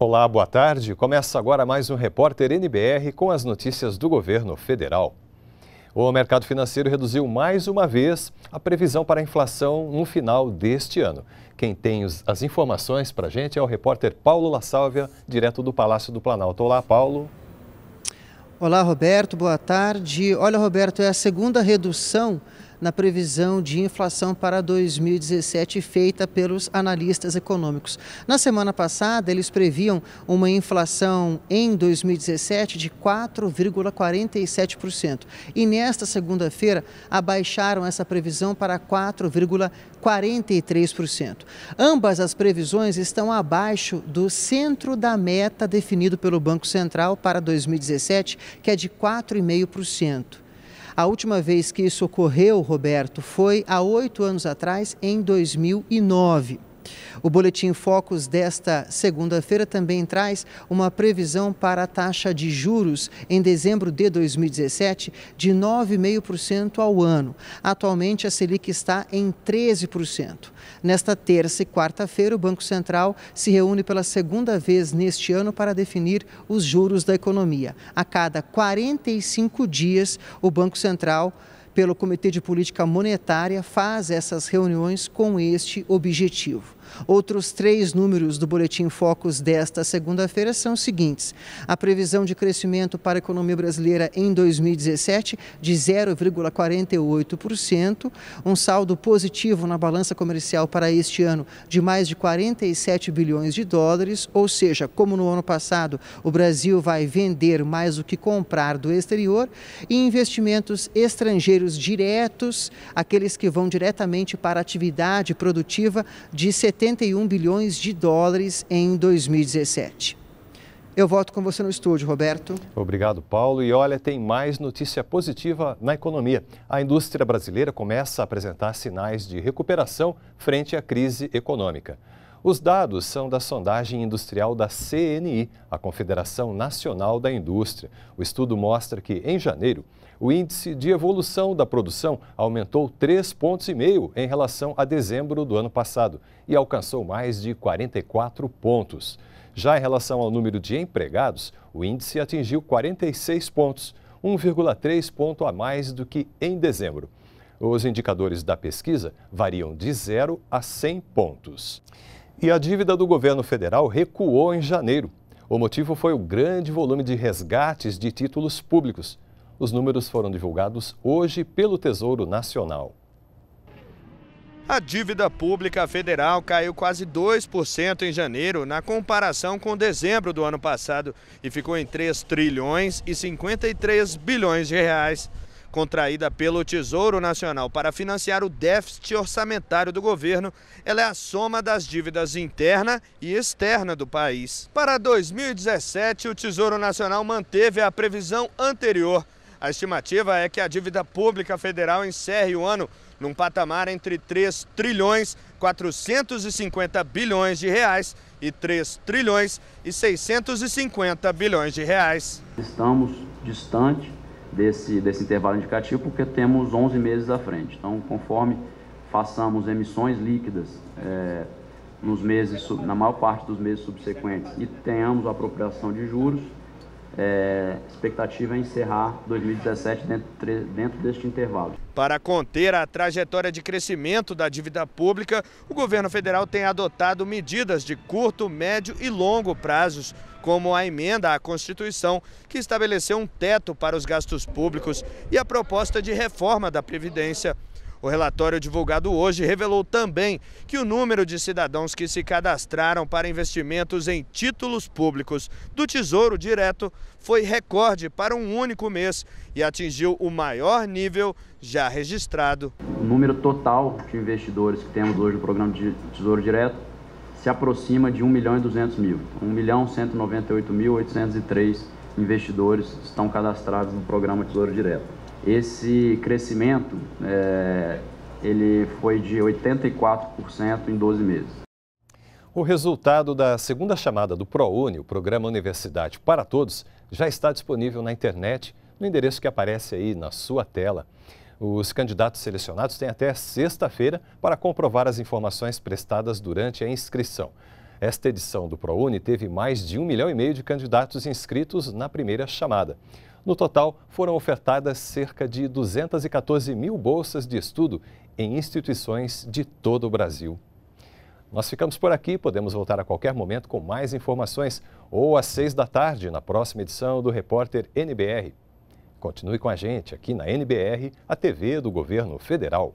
Olá, boa tarde. Começa agora mais um Repórter NBR com as notícias do governo federal. O mercado financeiro reduziu mais uma vez a previsão para a inflação no final deste ano. Quem tem as informações para a gente é o repórter Paulo La Sálvia, direto do Palácio do Planalto. Olá, Paulo. Olá, Roberto. Boa tarde. Olha, Roberto, é a segunda redução na previsão de inflação para 2017 feita pelos analistas econômicos. Na semana passada, eles previam uma inflação em 2017 de 4,47% e nesta segunda-feira abaixaram essa previsão para 4,43%. Ambas as previsões estão abaixo do centro da meta definido pelo Banco Central para 2017, que é de 4,5%. A última vez que isso ocorreu, Roberto, foi há oito anos atrás, em 2009. O Boletim Focus desta segunda-feira também traz uma previsão para a taxa de juros em dezembro de 2017 de 9,5% ao ano. Atualmente, a Selic está em 13%. Nesta terça e quarta-feira, o Banco Central se reúne pela segunda vez neste ano para definir os juros da economia. A cada 45 dias, o Banco Central pelo Comitê de Política Monetária, faz essas reuniões com este objetivo. Outros três números do Boletim Focus desta segunda-feira são os seguintes: a previsão de crescimento para a economia brasileira em 2017 de 0,48%, um saldo positivo na balança comercial para este ano de mais de 47 bilhões de dólares, ou seja, como no ano passado, o Brasil vai vender mais do que comprar do exterior, e investimentos estrangeiros diretos, aqueles que vão diretamente para a atividade produtiva de 70 71 bilhões de dólares em 2017. Eu volto com você no estúdio, Roberto. Obrigado, Paulo. E olha, tem mais notícia positiva na economia. A indústria brasileira começa a apresentar sinais de recuperação frente à crise econômica. Os dados são da sondagem industrial da CNI, a Confederação Nacional da Indústria. O estudo mostra que, em janeiro, o índice de evolução da produção aumentou 3,5 pontos em relação a dezembro do ano passado e alcançou mais de 44 pontos. Já em relação ao número de empregados, o índice atingiu 46 pontos, 1,3 ponto a mais do que em dezembro. Os indicadores da pesquisa variam de 0 a 100 pontos. E a dívida do governo federal recuou em janeiro. O motivo foi o grande volume de resgates de títulos públicos, os números foram divulgados hoje pelo Tesouro Nacional. A dívida pública federal caiu quase 2% em janeiro na comparação com dezembro do ano passado e ficou em 3 trilhões e 53 bilhões de reais. Contraída pelo Tesouro Nacional para financiar o déficit orçamentário do governo, ela é a soma das dívidas interna e externa do país. Para 2017, o Tesouro Nacional manteve a previsão anterior a estimativa é que a dívida pública federal encerre o ano num patamar entre 3 trilhões 450 bilhões de reais e 3 trilhões e 650 bilhões de reais. Estamos distante desse, desse intervalo indicativo porque temos 11 meses à frente. Então, conforme façamos emissões líquidas é, nos meses, na maior parte dos meses subsequentes e tenhamos a apropriação de juros, é, expectativa é encerrar 2017 dentro, dentro deste intervalo. Para conter a trajetória de crescimento da dívida pública, o governo federal tem adotado medidas de curto, médio e longo prazos, como a emenda à Constituição, que estabeleceu um teto para os gastos públicos, e a proposta de reforma da Previdência o relatório divulgado hoje revelou também que o número de cidadãos que se cadastraram para investimentos em títulos públicos do Tesouro Direto foi recorde para um único mês e atingiu o maior nível já registrado. O número total de investidores que temos hoje no programa de Tesouro Direto se aproxima de 1 milhão e 200 mil. 1 milhão 198 mil 803 investidores estão cadastrados no programa Tesouro Direto. Esse crescimento é, ele foi de 84% em 12 meses. O resultado da segunda chamada do ProUni, o Programa Universidade para Todos, já está disponível na internet, no endereço que aparece aí na sua tela. Os candidatos selecionados têm até sexta-feira para comprovar as informações prestadas durante a inscrição. Esta edição do ProUni teve mais de um milhão e meio de candidatos inscritos na primeira chamada. No total, foram ofertadas cerca de 214 mil bolsas de estudo em instituições de todo o Brasil. Nós ficamos por aqui, podemos voltar a qualquer momento com mais informações ou às seis da tarde na próxima edição do Repórter NBR. Continue com a gente aqui na NBR, a TV do Governo Federal.